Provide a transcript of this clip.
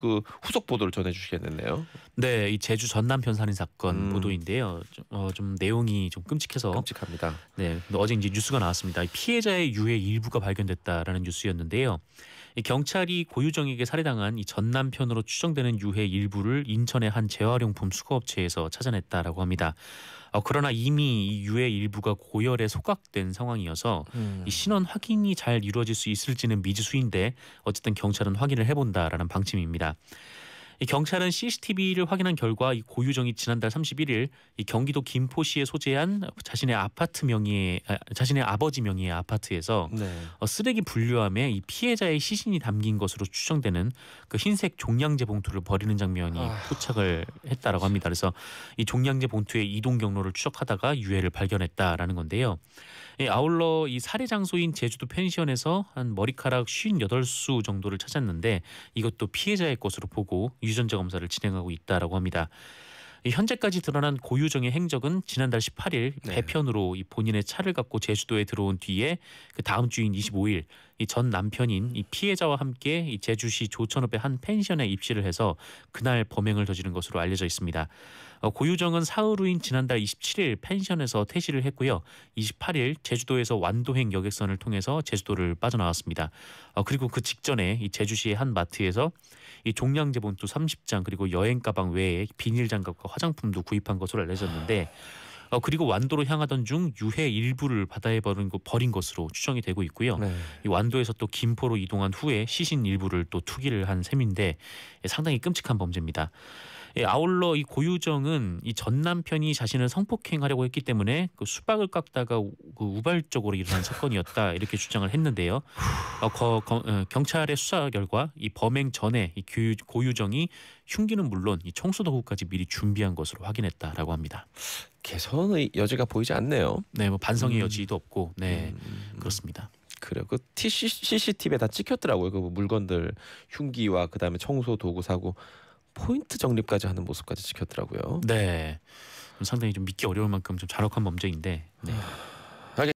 그 후속 보도를 전해주시겠네요. 네, 이 제주 전남편 살인 사건 음. 보도인데요. 좀, 어, 좀 내용이 좀 끔찍해서 끔찍합니다. 네, 어제 이제 뉴스가 나왔습니다. 피해자의 유해 일부가 발견됐다라는 뉴스였는데요. 경찰이 고유정에게 살해당한 이 전남편으로 추정되는 유해 일부를 인천의 한 재활용품 수거업체에서 찾아냈다라고 합니다. 어, 그러나 이미 이 유해 일부가 고열에 소각된 상황이어서 음. 이 신원 확인이 잘 이루어질 수 있을지는 미지수인데 어쨌든 경찰은 확인을 해본다라는 방침입니다. 경찰은 CCTV를 확인한 결과 이 고유정이 지난달 31일 경기도 김포시에 소재한 자신의 아파트 명의의 아, 자신의 아버지 명의의 아파트에서 네. 어, 쓰레기 분류함에 이 피해자의 시신이 담긴 것으로 추정되는 그 흰색 종량제 봉투를 버리는 장면이 아... 포착을 했다라고 합니다. 그래서 이 종량제 봉투의 이동 경로를 추적하다가 유해를 발견했다라는 건데요. 아울러 이 살해 장소인 제주도 펜션에서 한 머리카락 58수 정도를 찾았는데 이것도 피해자의 것으로 보고 유전자 검사를 진행하고 있다라고 합니다. 현재까지 드러난 고유정의 행적은 지난달 18일 네. 배편으로 본인의 차를 갖고 제주도에 들어온 뒤에 그 다음 주인 25일 이전 남편인 이 피해자와 함께 이 제주시 조천읍의 한 펜션에 입시을 해서 그날 범행을 저지른 것으로 알려져 있습니다. 어, 고유정은 사흘 후인 지난달 27일 펜션에서 퇴실을 했고요. 28일 제주도에서 완도행 여객선을 통해서 제주도를 빠져나왔습니다. 어, 그리고 그 직전에 이 제주시의 한 마트에서 이 종량 제봉투 30장 그리고 여행 가방 외에 비닐 장갑과 화장품도 구입한 것으로 알려졌는데 어, 그리고 완도로 향하던 중 유해 일부를 바다에 버린, 버린 것으로 추정이 되고 있고요. 네. 이 완도에서 또 김포로 이동한 후에 시신 일부를 또 투기를 한 셈인데 예, 상당히 끔찍한 범죄입니다. 예, 아울러 이 고유정은 이 전 남편이 자신을 성폭행하려고 했기 때문에 그 수박을 깎다가 우, 그 우발적으로 일어난 사건이었다 이렇게 주장을 했는데요. 어, 거, 거, 어, 경찰의 수사 결과 이 범행 전에 이 고유정이 흉기는 물론 이 청소도구까지 미리 준비한 것으로 확인했다라고 합니다. 개선의 여지가 보이지 않네요. 네, 뭐 반성의 음. 여지도 없고, 네 음. 음, 음. 그렇습니다. 그래 그 CCTV에 다 찍혔더라고요. 그 뭐 물건들 흉기와 그다음에 청소 도구 사고 포인트 정립까지 하는 모습까지 지켰더라고요. 네. 상당히 좀 믿기 어려울 만큼 좀 잔혹한 범죄인데. 네. 아,